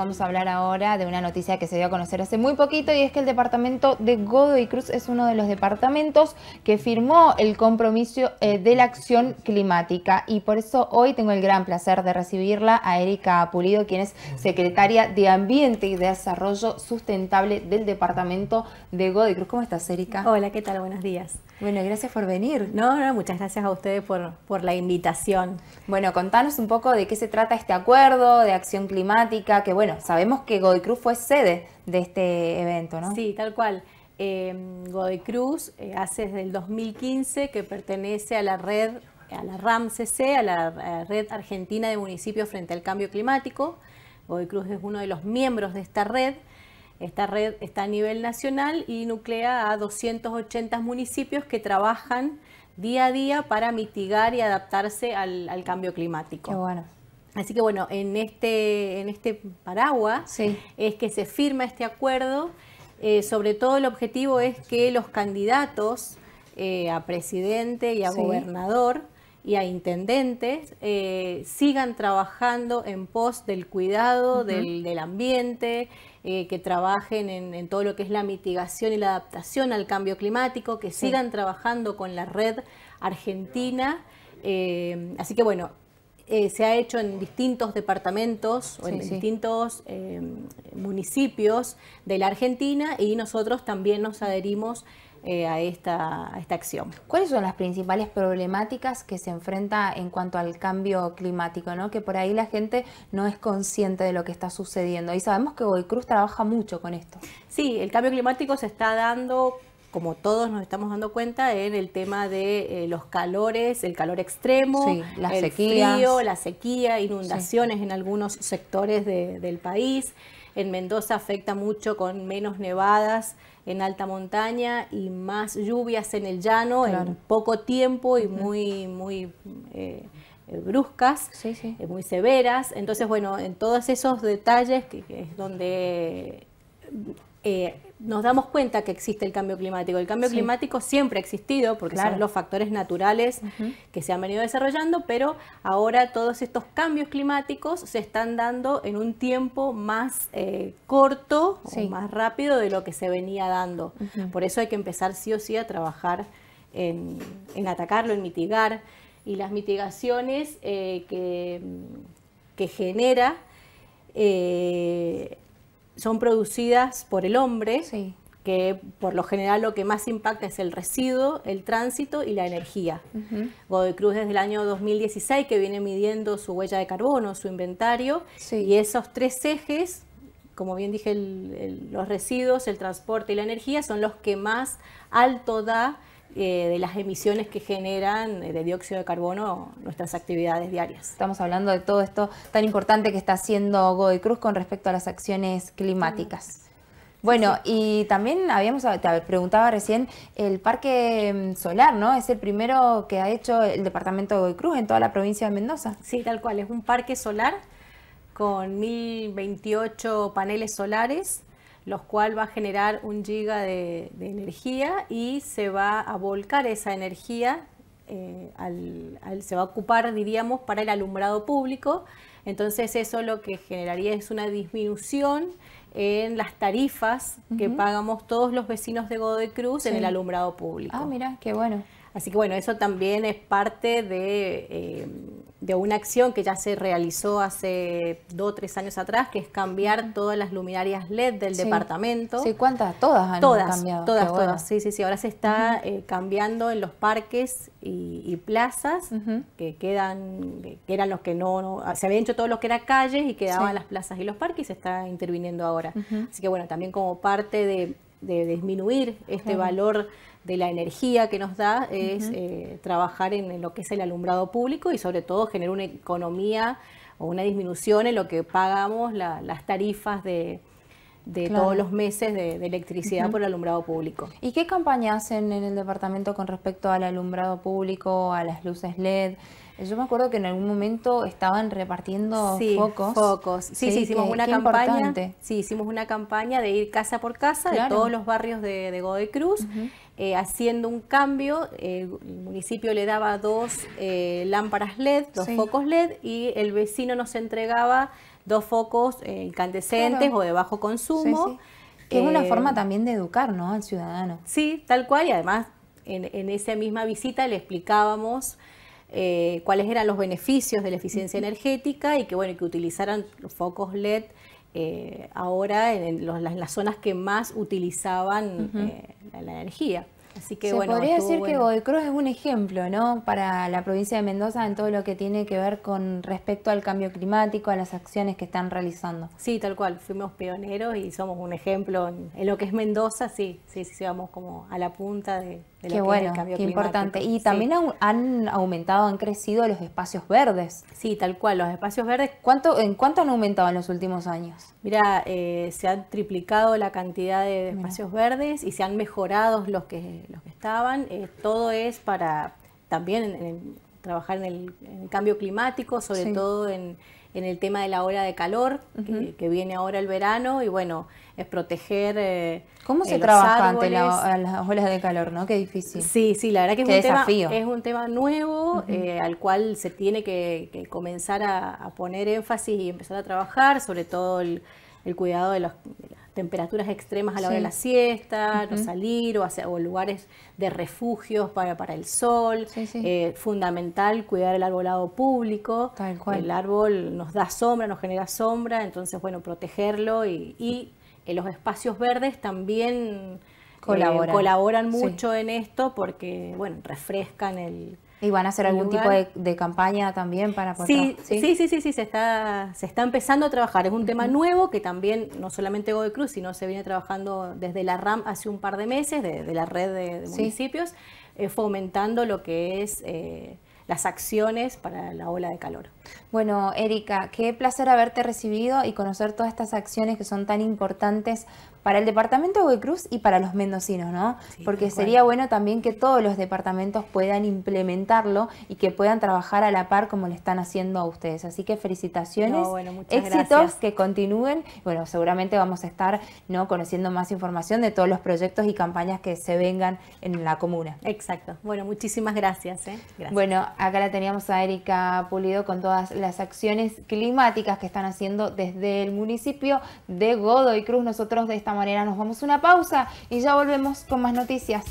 vamos a hablar ahora de una noticia que se dio a conocer hace muy poquito y es que el departamento de Godoy Cruz es uno de los departamentos que firmó el compromiso eh, de la acción climática y por eso hoy tengo el gran placer de recibirla a Erika Pulido, quien es secretaria de Ambiente y Desarrollo Sustentable del departamento de Godoy Cruz. ¿Cómo estás, Erika? Hola, ¿qué tal? Buenos días. Bueno, gracias por venir. No, muchas gracias a ustedes por, por la invitación. Bueno, contanos un poco de qué se trata este acuerdo de acción climática, que bueno, sabemos que Godoy Cruz fue sede de este evento, ¿no? Sí, tal cual. Eh, Godoy Cruz eh, hace desde el 2015 que pertenece a la red, a la RAMCC, a la, a la Red Argentina de Municipios frente al Cambio Climático. Godoy Cruz es uno de los miembros de esta red esta red está a nivel nacional y nuclea a 280 municipios que trabajan día a día para mitigar y adaptarse al, cambio climático. Así que bueno, en este, en este paraguas es que se firma este acuerdo. Eh, sobre todo el objetivo es que los candidatos eh, a presidente y a gobernador y a intendentes eh, sigan trabajando en pos del cuidado del, ambiente, eh, que trabajen en, todo lo que es la mitigación y la adaptación al cambio climático, que sigan trabajando con la red argentina. Eh, así que bueno, se ha hecho en distintos departamentos o en distintos municipios de la Argentina y nosotros también nos adherimos eh, a, esta, esta acción. ¿Cuáles son las principales problemáticas que se enfrenta en cuanto al cambio climático? ¿no? Que por ahí la gente no es consciente de lo que está sucediendo. Y sabemos que Hoy Cruz trabaja mucho con esto. Sí, el cambio climático se está dando como todos nos estamos dando cuenta, en el tema de eh, los calores, el calor extremo, sí, el frío, la sequía, inundaciones en algunos sectores del país. En Mendoza afecta mucho con menos nevadas en alta montaña y más lluvias en el llano en poco tiempo y muy, muy eh, eh, bruscas, eh, muy severas. Entonces, bueno, en todos esos detalles que, es donde nos damos cuenta que existe el cambio climático. El cambio climático siempre ha existido porque son los factores naturales que se han venido desarrollando, pero ahora todos estos cambios climáticos se están dando en un tiempo más eh, corto o más rápido de lo que se venía dando. Por eso hay que empezar sí o sí a trabajar en, atacarlo, en mitigar. Y las mitigaciones eh, que, genera eh, son producidas por el hombre, que por lo general lo que más impacta es el residuo, el tránsito y la energía. Godoy Cruz desde el año 2016 que viene midiendo su huella de carbono, su inventario, y esos tres ejes, como bien dije, los residuos, el transporte y la energía son los que más alto da eh, de las emisiones que generan eh, de dióxido de carbono nuestras actividades diarias. Estamos hablando de todo esto tan importante que está haciendo Godoy Cruz con respecto a las acciones climáticas. Bueno, y también habíamos te preguntaba recién el parque mm, solar, ¿no? Es el primero que ha hecho el departamento de Godoy Cruz en toda la provincia de Mendoza. Sí, tal cual, es un parque solar con 1028 paneles solares los cual va a generar un giga de, energía y se va a volcar esa energía, eh, al, se va a ocupar, diríamos, para el alumbrado público. Entonces eso lo que generaría es una disminución en las tarifas que pagamos todos los vecinos de Godoy Cruz en el alumbrado público. Ah, mira, qué bueno. Así que bueno, eso también es parte de eh, de una acción que ya se realizó hace dos o tres años atrás, que es cambiar todas las luminarias LED del departamento. Sí, ¿cuántas? Todas han todas, cambiado. Todas, todas. Sí, sí, sí. Ahora se está eh, cambiando en los parques y, plazas que quedan, que eran los que no, ah, se habían hecho todos los que eran calles y quedaban las plazas y los parques y se está interviniendo ahora. Así que bueno, también como parte de de disminuir este valor de la energía que nos da es eh, trabajar en lo que es el alumbrado público y sobre todo generar una economía o una disminución en lo que pagamos las tarifas de, de todos los meses de, electricidad por alumbrado público. ¿Y qué campaña hacen en el departamento con respecto al alumbrado público, a las luces LED? Eh, yo me acuerdo que en algún momento estaban repartiendo focos. Sí, sí, hicimos una campaña. Sí, hicimos una campaña de ir casa por casa de todos los barrios de, de Cruz. Eh, haciendo un cambio, eh, el municipio le daba dos lámparas LED, dos focos LED, y el vecino nos entregaba dos focos incandescentes o de bajo consumo. Que es una forma también de educar al ciudadano. Sí, tal cual, y además en esa misma visita le explicábamos eh, cuáles eran los beneficios de la eficiencia energética y que, bueno, que utilizaran los focos LED eh, ahora en, las zonas que más utilizaban eh, la, energía. Así que, Se podría decir que Cruz es un ejemplo ¿no? para la provincia de Mendoza en todo lo que tiene que ver con respecto al cambio climático, a las acciones que están realizando. Sí, tal cual, fuimos pioneros y somos un ejemplo en lo que es Mendoza, sí, sí, sí, vamos como a la punta de, qué bueno, qué importante. Y también han aumentado, han crecido los espacios verdes. Sí, tal cual, los espacios verdes. ¿Cuánto, ¿En cuánto han aumentado en los últimos años? Mira, eh, se han triplicado la cantidad de espacios verdes y se han mejorado los que, los que estaban. Eh, todo es para también trabajar en el, cambio climático, sobre todo en, el tema de la ola de calor, que, viene ahora el verano, y bueno, es proteger. Eh, ¿Cómo se eh, trabaja ante las olas de calor? ¿no? Qué difícil. Sí, sí, la verdad que es, un, tema, es un tema nuevo eh, al cual se tiene que, comenzar a, poner énfasis y empezar a trabajar, sobre todo el, cuidado de los, temperaturas extremas a la hora de la siesta, no salir o, hacia, lugares de refugios para, el sol. Eh, fundamental cuidar el arbolado público. El árbol nos da sombra, nos genera sombra, entonces, bueno, protegerlo y, los espacios verdes también eh, colaboran mucho en esto porque, bueno, refrescan el ¿Y van a hacer algún tipo de, campaña también para poder sí, sí, sí, sí, sí, se está, se está empezando a trabajar. Es un tema nuevo que también no solamente de Cruz, sino se viene trabajando desde la RAM hace un par de meses, de, la red de, municipios, eh, fomentando lo que es... Eh, las acciones para la ola de calor. Bueno, Erika, qué placer haberte recibido y conocer todas estas acciones que son tan importantes para el departamento de Cruz y para los mendocinos, ¿no? Porque sería bueno también que todos los departamentos puedan implementarlo y que puedan trabajar a la par como le están haciendo a ustedes. Así que felicitaciones, éxitos, que continúen. Bueno, seguramente vamos a estar ¿no? conociendo más información de todos los proyectos y campañas que se vengan en la comuna. Exacto. Bueno, muchísimas gracias. ¿eh? Bueno, acá la teníamos a Erika Pulido con todas las acciones climáticas que están haciendo desde el municipio de Godoy Cruz. Nosotros de esta manera nos vamos a una pausa y ya volvemos con más noticias.